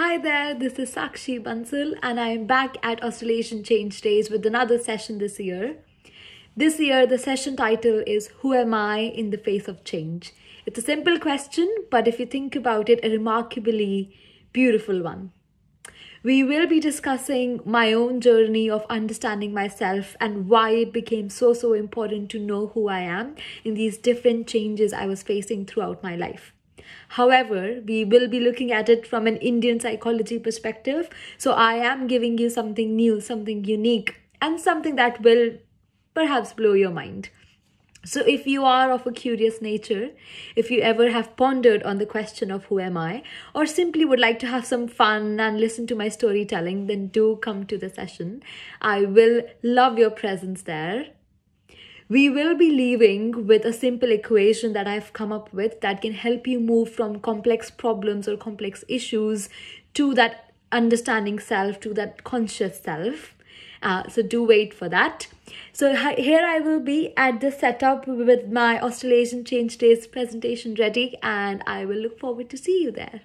Hi there, this is Sakshi Bansal, and I am back at Australasian Change Days with another session this year. This year, the session title is Who Am I in the Face of Change? It's a simple question, but if you think about it, a remarkably beautiful one. We will be discussing my own journey of understanding myself and why it became so, so important to know who I am in these different changes I was facing throughout my life. However, we will be looking at it from an Indian psychology perspective. So I am giving you something new, something unique, and something that will perhaps blow your mind. So, if you are of a curious nature, if you ever have pondered on the question of who am I, or simply would like to have some fun and listen to my storytelling, then do come to the session. I will love your presence there. We will be leaving with a simple equation that I've come up with that can help you move from complex problems or complex issues to that understanding self, to that conscious self. Uh, so do wait for that. So here I will be at the setup with my Australasian Change Days presentation ready and I will look forward to see you there.